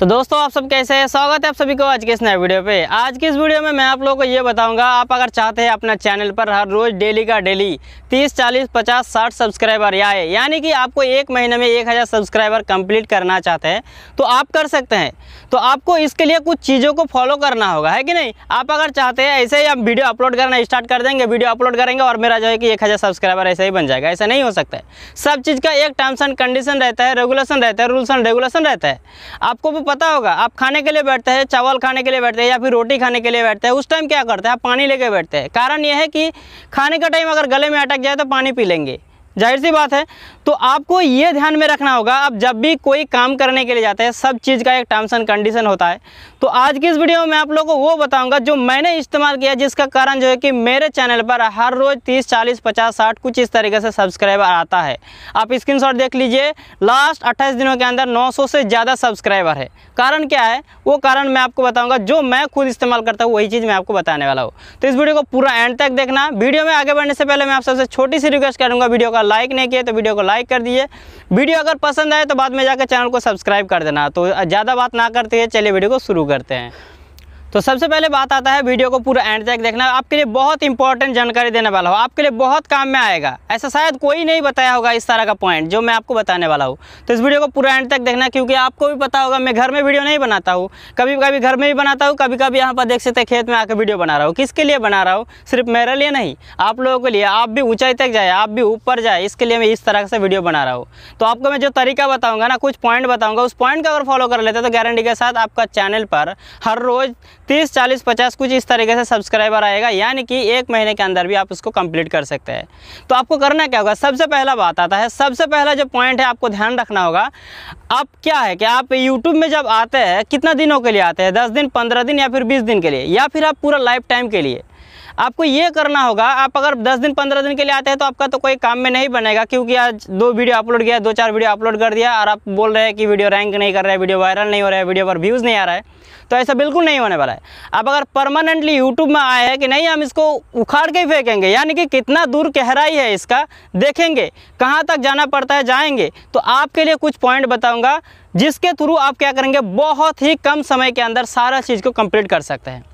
तो दोस्तों आप सब कैसे हैं स्वागत है आप सभी को आज के इस नए वीडियो पे आज की इस वीडियो में मैं आप लोगों को ये बताऊंगा आप अगर चाहते हैं अपना चैनल पर हर रोज़ डेली का डेली 30, 40, 50, 60 सब्सक्राइबर आए यानी कि आपको एक महीने में 1000 सब्सक्राइबर कंप्लीट करना चाहते हैं तो आप कर सकते हैं तो आपको इसके लिए कुछ चीज़ों को फॉलो करना होगा है कि नहीं आप अगर चाहते हैं ऐसे ही आप वीडियो अपलोड करना स्टार्ट कर देंगे वीडियो अपलोड करेंगे और मेरा जो है कि एक सब्सक्राइबर ऐसे ही बन जाएगा ऐसा नहीं हो सकता है सब चीज़ का एक टर्म्स एंड कंडीशन रहता है रेगुलेशन रहता है रूल्स एंड रेगुलेशन रहता है आपको पता होगा आप खाने के लिए बैठते हैं चावल खाने के लिए बैठते हैं या फिर रोटी खाने के लिए बैठते हैं उस टाइम क्या करते हैं आप पानी लेके बैठते हैं कारण यह है कि खाने का टाइम अगर गले में अटक जाए तो पानी पी लेंगे जाहिर सी बात है तो आपको ये ध्यान में रखना होगा आप जब भी कोई काम करने के लिए जाते हैं सब चीज़ का एक टर्म्स एंड कंडीशन होता है तो आज की इस वीडियो में आप लोगों को वो बताऊंगा जो मैंने इस्तेमाल किया जिसका कारण जो है कि मेरे चैनल पर हर रोज़ 30, 40, 50, 60 कुछ इस तरीके से सब्सक्राइबर आता है आप स्क्रीन देख लीजिए लास्ट अट्ठाईस दिनों के अंदर नौ से ज़्यादा सब्सक्राइबर है कारण क्या है वो कारण मैं आपको बताऊँगा जो मैं खुद इस्तेमाल करता हूँ वही चीज़ मैं आपको बताने वाला हूँ तो इस वीडियो को पूरा एंड तक देखना वीडियो में आगे बढ़ने से पहले मैं आप सबसे छोटी सी रिक्वेस्ट करूँगा वीडियो का अगर लाइक नहीं किया तो वीडियो को लाइक कर दीजिए वीडियो अगर पसंद आए तो बाद में जाकर चैनल को सब्सक्राइब कर देना तो ज़्यादा बात ना करते हैं चलिए वीडियो को शुरू करते हैं तो सबसे पहले बात आता है वीडियो को पूरा एंड तक देखना आपके लिए बहुत इंपॉर्टेंट जानकारी देने वाला हूँ आपके लिए बहुत काम में आएगा ऐसा शायद कोई नहीं बताया होगा इस तरह का पॉइंट जो मैं आपको बताने वाला हूँ तो इस वीडियो को पूरा एंड तक देखना क्योंकि आपको भी पता होगा मैं घर में वीडियो नहीं बनाता हूँ कभी कभी घर में भी बनाता हूँ कभी कभी यहाँ पर देख सकते खेत में आकर वीडियो बना रहा हूँ किसके लिए बना रहा हूँ सिर्फ मेरे लिए नहीं आप लोगों के लिए आप भी ऊँचाई तक जाए आप भी ऊपर जाए इसके लिए मैं इस तरह से वीडियो बना रहा हूँ तो आपको मैं जो तरीका बताऊँगा ना कुछ पॉइंट बताऊँगा उस पॉइंट का अगर फॉलो कर लेते तो गारंटी के साथ आपका चैनल पर हर रोज़ तीस चालीस पचास कुछ इस तरीके से सब्सक्राइबर आएगा यानी कि एक महीने के अंदर भी आप उसको कंप्लीट कर सकते हैं तो आपको करना क्या होगा सबसे पहला बात आता है सबसे पहला जो पॉइंट है आपको ध्यान रखना होगा अब क्या है कि आप यूट्यूब में जब आते हैं कितना दिनों के लिए आते हैं दस दिन पंद्रह दिन या फिर बीस दिन के लिए या फिर आप पूरा लाइफ टाइम के लिए आपको ये करना होगा आप अगर दस दिन पंद्रह दिन के लिए आते हैं तो आपका तो कोई काम में नहीं बनेगा क्योंकि आज दो वीडियो अपलोड किया दो चार वीडियो अपलोड कर दिया और आप बोल रहे हैं कि वीडियो रैंक नहीं कर रहा है वीडियो वायरल नहीं हो रहा है वीडियो पर व्यूज़ नहीं आ रहा है तो ऐसा बिल्कुल नहीं होने वाला है आप अगर परमानेंटली यूट्यूब में आए हैं कि नहीं हम इसको उखाड़ के फेंकेंगे यानी कि कितना दूर गहराई है इसका देखेंगे कहाँ तक जाना पड़ता है जाएंगे तो आपके लिए कुछ पॉइंट बताऊँगा जिसके थ्रू आप क्या करेंगे बहुत ही कम समय के अंदर सारा चीज़ को कंप्लीट कर सकते हैं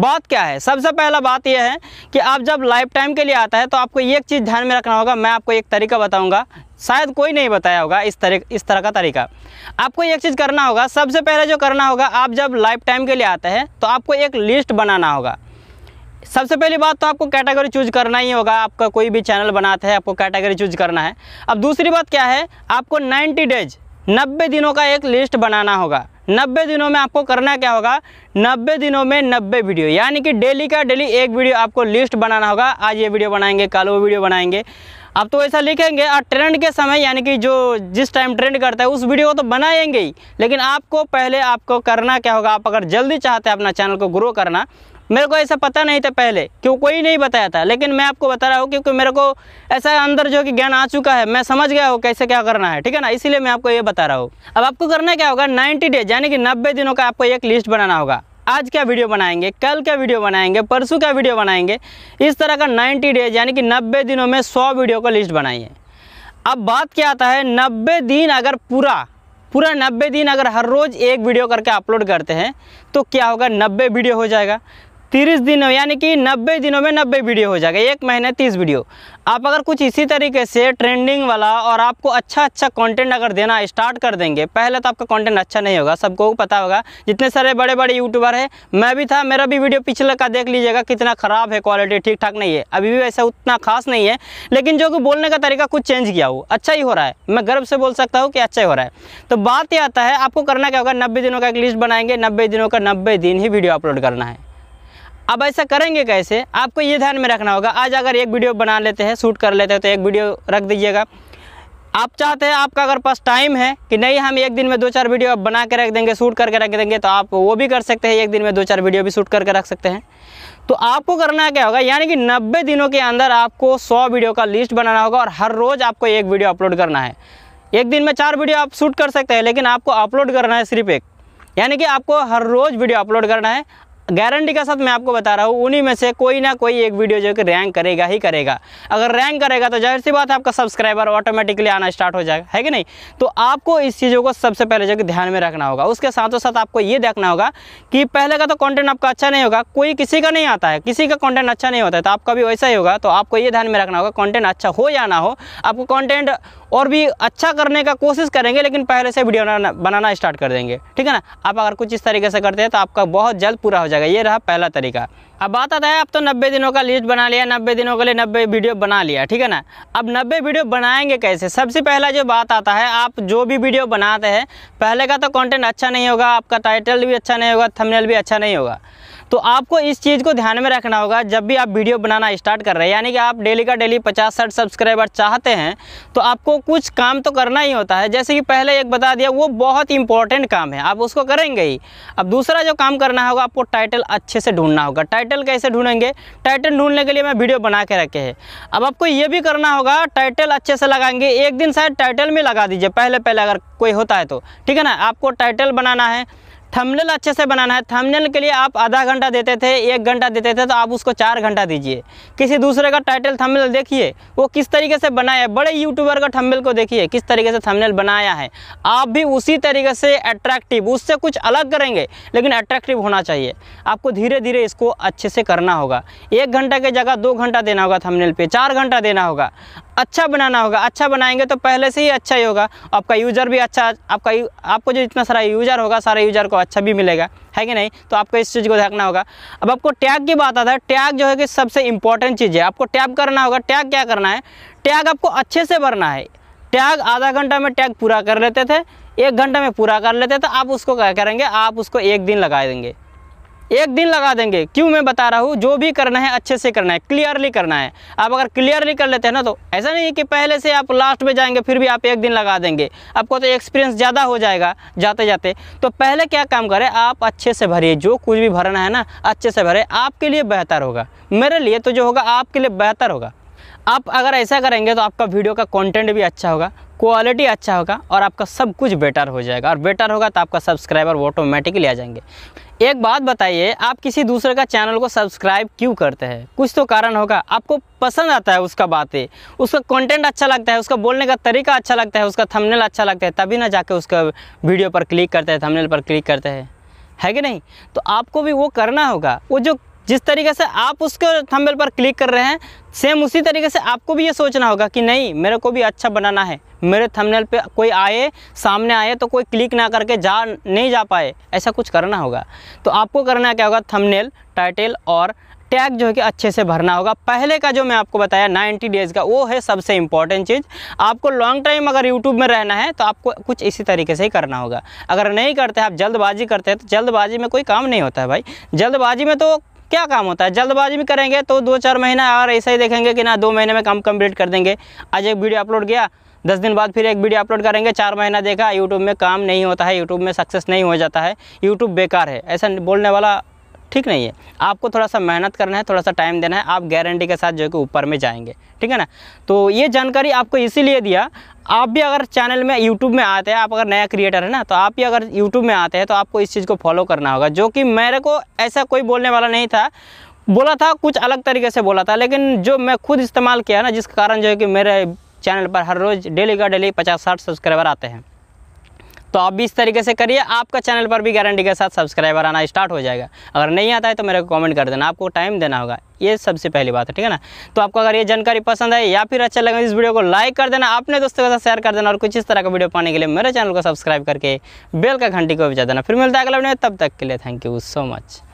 बात क्या है सबसे पहला बात यह है कि आप जब लाइफ टाइम के लिए आता है तो आपको एक चीज़ ध्यान में रखना होगा मैं आपको एक तरीका बताऊंगा शायद कोई नहीं बताया होगा इस तरह इस तरह का तरीका आपको एक चीज़ करना होगा सबसे पहले जो करना होगा आप जब लाइफ टाइम के लिए आते हैं तो आपको एक लिस्ट बनाना होगा सबसे पहली बात तो आपको कैटेगरी चूज करना ही होगा आपका कोई भी चैनल बनाते हैं आपको कैटेगरी चूज करना है अब दूसरी बात क्या है आपको 90 डेज नब्बे दिनों का एक लिस्ट बनाना होगा नब्बे दिनों में आपको करना क्या होगा नब्बे दिनों में नब्बे वीडियो यानी कि डेली का डेली एक वीडियो आपको लिस्ट बनाना होगा आज ये वीडियो बनाएंगे कल वो वीडियो बनाएंगे आप तो ऐसा लिखेंगे और ट्रेंड के समय यानी कि जो जिस टाइम ट्रेंड करता है उस वीडियो को तो बनाएंगे ही लेकिन आपको पहले आपको करना क्या होगा आप अगर जल्दी चाहते हैं अपना चैनल को ग्रो करना मेरे को ऐसा पता नहीं था पहले क्यों कोई नहीं बताया था लेकिन मैं आपको बता रहा हूँ क्योंकि मेरे को ऐसा अंदर जो कि ज्ञान आ चुका है मैं समझ गया हूँ कैसे क्या करना है ठीक है ना इसीलिए मैं आपको ये बता रहा हूँ अब आपको करना क्या होगा नाइन्टी डेज यानी कि नब्बे दिनों का आपको एक लिस्ट बनाना होगा आज क्या वीडियो बनाएंगे कल क्या वीडियो बनाएंगे परसों क्या वीडियो बनाएंगे इस तरह का 90 डेज यानी कि 90 दिनों में 100 वीडियो का लिस्ट बनाइए अब बात क्या आता है 90 दिन अगर पूरा पूरा 90 दिन अगर हर रोज़ एक वीडियो करके अपलोड करते हैं तो क्या होगा 90 वीडियो हो जाएगा तीस दिनों यानी कि नब्बे दिनों में नब्बे वीडियो हो जाएगा एक महीने तीस वीडियो आप अगर कुछ इसी तरीके से ट्रेंडिंग वाला और आपको अच्छा अच्छा कंटेंट अगर देना स्टार्ट कर देंगे पहले तो आपका कंटेंट अच्छा नहीं होगा सबको पता होगा जितने सारे बड़े बड़े यूट्यूबर हैं मैं भी था मेरा भी वीडियो पिछले का देख लीजिएगा कितना ख़राब है क्वालिटी ठीक ठाक नहीं है अभी भी वैसा उतना खास नहीं है लेकिन जो कि बोलने का तरीका कुछ चेंज किया हो अच्छा ही हो रहा है मैं गर्व से बोल सकता हूँ कि अच्छा ही हो रहा है तो बात यह आता है आपको करना क्या होगा नब्बे दिनों का एक लिस्ट बनाएंगे नब्बे दिनों का नब्बे दिन ही वीडियो अपलोड करना है अब ऐसा करेंगे कैसे आपको ये ध्यान में रखना होगा आज अगर एक वीडियो बना लेते हैं शूट कर लेते हैं तो एक वीडियो रख दीजिएगा आप चाहते हैं आपका अगर पास टाइम है कि नहीं हम एक दिन में दो चार वीडियो बना के रख देंगे शूट करके रख देंगे तो आप वो भी कर सकते हैं एक दिन में दो चार वीडियो भी शूट करके रख सकते हैं तो आपको करना क्या होगा यानी कि 90 दिनों के अंदर आपको 100 वीडियो का लिस्ट बनाना होगा और हर रोज़ आपको एक वीडियो अपलोड करना है एक दिन में चार वीडियो आप शूट कर सकते हैं लेकिन आपको अपलोड करना है सिर्फ एक यानी कि आपको हर रोज़ वीडियो अपलोड करना है गारंटी के साथ मैं आपको बता रहा हूँ उन्हीं में से कोई ना कोई एक वीडियो जो कि रैंक करेगा ही करेगा अगर रैंक करेगा तो जाहिर सी बात है आपका सब्सक्राइबर ऑटोमेटिकली आना स्टार्ट हो जाएगा है कि नहीं तो आपको इस चीज़ों को सबसे पहले जो कि ध्यान में रखना होगा उसके साथों साथ आपको ये देखना होगा कि पहले का तो कॉन्टेंट आपका अच्छा नहीं होगा कोई किसी का नहीं आता है किसी का कॉन्टेंट अच्छा नहीं होता है तो आपका भी वैसा ही होगा तो आपको ये ध्यान में रखना होगा कॉन्टेंट अच्छा हो या ना हो आपको कॉन्टेंट और भी अच्छा करने का कोशिश करेंगे लेकिन पहले से वीडियो बनाना बनाना स्टार्ट कर देंगे ठीक है ना आप अगर कुछ इस तरीके से करते हैं तो आपका बहुत जल्द पूरा हो जाएगा ये रहा पहला तरीका अब बात आता है आप तो 90 दिनों का लिस्ट बना लिया 90 दिनों के लिए 90 वीडियो बना लिया ठीक है ना अब 90 वीडियो बनाएंगे कैसे सबसे पहला जो बात आता है आप जो भी वीडियो बनाते हैं पहले का तो कंटेंट अच्छा नहीं होगा आपका टाइटल भी अच्छा नहीं होगा थंबनेल भी अच्छा नहीं होगा तो आपको इस चीज़ को ध्यान में रखना होगा जब भी आप वीडियो बनाना स्टार्ट कर रहे हैं यानी कि आप डेली का डेली पचास साठ सब्सक्राइबर चाहते हैं तो आपको कुछ काम तो करना ही होता है जैसे कि पहले एक बता दिया वो बहुत इंपॉर्टेंट काम है आप उसको करेंगे ही अब दूसरा जो काम करना होगा आपको टाइटल अच्छे से ढूंढना होगा टाइटल कैसे ढूंढेंगे टाइटल ढूंढने के लिए मैं वीडियो बना के रखे है अब आपको ये भी करना होगा टाइटल अच्छे से लगाएंगे एक दिन शायद टाइटल में लगा दीजिए पहले पहले अगर कोई होता है तो ठीक है ना आपको टाइटल बनाना है थंबनेल अच्छे से बनाना है थंबनेल के लिए आप आधा घंटा देते थे एक घंटा देते थे तो आप उसको चार घंटा दीजिए किसी दूसरे का टाइटल थंबनेल देखिए वो किस तरीके से बनाया है बड़े यूट्यूबर का थंबनेल को देखिए किस तरीके से थंबनेल बनाया है आप भी उसी तरीके से अट्रैक्टिव उससे कुछ अलग करेंगे लेकिन अट्रैक्टिव होना चाहिए आपको धीरे धीरे इसको अच्छे से करना होगा एक घंटा की जगह दो घंटा देना होगा थमनेल पे चार घंटा देना होगा अच्छा बनाना होगा अच्छा बनाएंगे तो पहले से ही अच्छा ही होगा आपका यूज़र भी अच्छा आपका यू, आपको जो इतना सारा यूज़र होगा सारे यूज़र को अच्छा भी मिलेगा है कि नहीं तो आपको इस चीज़ को देखना होगा अब आपको टैग की बात आता है टैग जो है कि सबसे इंपॉर्टेंट चीज़ है आपको टैग करना होगा टैग क्या करना है टैग आपको अच्छे से भरना है टैग आधा घंटा में टैग पूरा कर लेते थे एक घंटा में पूरा कर लेते थे आप उसको क्या करेंगे आप उसको एक दिन लगा देंगे एक दिन लगा देंगे क्यों मैं बता रहा हूँ जो भी करना है अच्छे से करना है क्लियरली करना है आप अगर क्लियरली कर लेते हैं ना तो ऐसा नहीं है कि पहले से आप लास्ट में जाएंगे फिर भी आप एक दिन लगा देंगे आपको तो एक्सपीरियंस ज़्यादा हो जाएगा जाते जाते तो पहले क्या काम करें आप अच्छे से भरिए जो कुछ भी भरना है ना अच्छे से भरें आपके लिए बेहतर होगा मेरे लिए तो जो होगा आपके लिए बेहतर होगा आप अगर ऐसा करेंगे तो आपका वीडियो का कंटेंट भी अच्छा होगा क्वालिटी अच्छा होगा और आपका सब कुछ बेटर हो जाएगा और बेटर होगा तो आपका सब्सक्राइबर ऑटोमेटिकली आ जाएंगे एक बात बताइए आप किसी दूसरे का चैनल को सब्सक्राइब क्यों करते हैं कुछ तो कारण होगा आपको पसंद आता है उसका बातें उसका कंटेंट अच्छा लगता है उसका बोलने का तरीका अच्छा लगता है उसका थंबनेल अच्छा लगता है तभी ना जाके उसका वीडियो पर क्लिक करते हैं थंबनेल पर क्लिक करते हैं है कि नहीं तो आपको भी वो करना होगा वो जो जिस तरीके से आप उसके थंबनेल पर क्लिक कर रहे हैं सेम उसी तरीके से आपको भी ये सोचना होगा कि नहीं मेरे को भी अच्छा बनाना है मेरे थंबनेल पे कोई आए सामने आए तो कोई क्लिक ना करके जा नहीं जा पाए ऐसा कुछ करना होगा तो आपको करना क्या होगा थंबनेल टाइटल और टैग जो है कि अच्छे से भरना होगा पहले का जो मैं आपको बताया 90 डेज़ का वो है सबसे इंपॉर्टेंट चीज़ आपको लॉन्ग टाइम अगर यूट्यूब में रहना है तो आपको कुछ इसी तरीके से ही करना होगा अगर नहीं करते आप जल्दबाजी करते हैं तो जल्दबाजी में कोई काम नहीं होता है भाई जल्दबाजी में तो क्या काम होता है जल्दबाजी में करेंगे तो दो चार महीना और ऐसा ही देखेंगे कि ना दो महीने में काम कंप्लीट कर देंगे आज एक वीडियो अपलोड किया दस दिन बाद फिर एक वीडियो अपलोड करेंगे चार महीना देखा यूट्यूब में काम नहीं होता है यूट्यूब में सक्सेस नहीं हो जाता है यूट्यूब बेकार है ऐसा बोलने वाला ठीक नहीं है आपको थोड़ा सा मेहनत करना है थोड़ा सा टाइम देना है आप गारंटी के साथ जो है कि ऊपर में जाएंगे ठीक है ना तो ये जानकारी आपको इसीलिए दिया आप भी अगर चैनल में यूट्यूब में आते हैं आप अगर नया क्रिएटर है ना तो आप भी अगर यूट्यूब में आते हैं तो आपको इस चीज़ को फॉलो करना होगा जो कि मेरे को ऐसा कोई बोलने वाला नहीं था बोला था कुछ अलग तरीके से बोला था लेकिन जो मैं खुद इस्तेमाल किया ना जिस कारण जो है कि मेरे चैनल पर हर रोज़ डेली का डेली पचास साठ सब्सक्राइबर आते हैं तो आप भी इस तरीके से करिए आपका चैनल पर भी गारंटी के साथ सब्सक्राइबर आना स्टार्ट हो जाएगा अगर नहीं आता है तो मेरे को कमेंट कर देना आपको टाइम देना होगा ये सबसे पहली बात है ठीक है ना तो आपको अगर ये जानकारी पसंद है या फिर अच्छा लगे इस वीडियो को लाइक कर देना अपने दोस्तों के साथ शेयर कर देना और कुछ इस तरह का वीडियो पाने के लिए मेरे चैनल को सब्सक्राइब करके बेल का घंटी को भी देना फिर मिलता है अगला वीडियो तब तक के लिए थैंक यू सो मच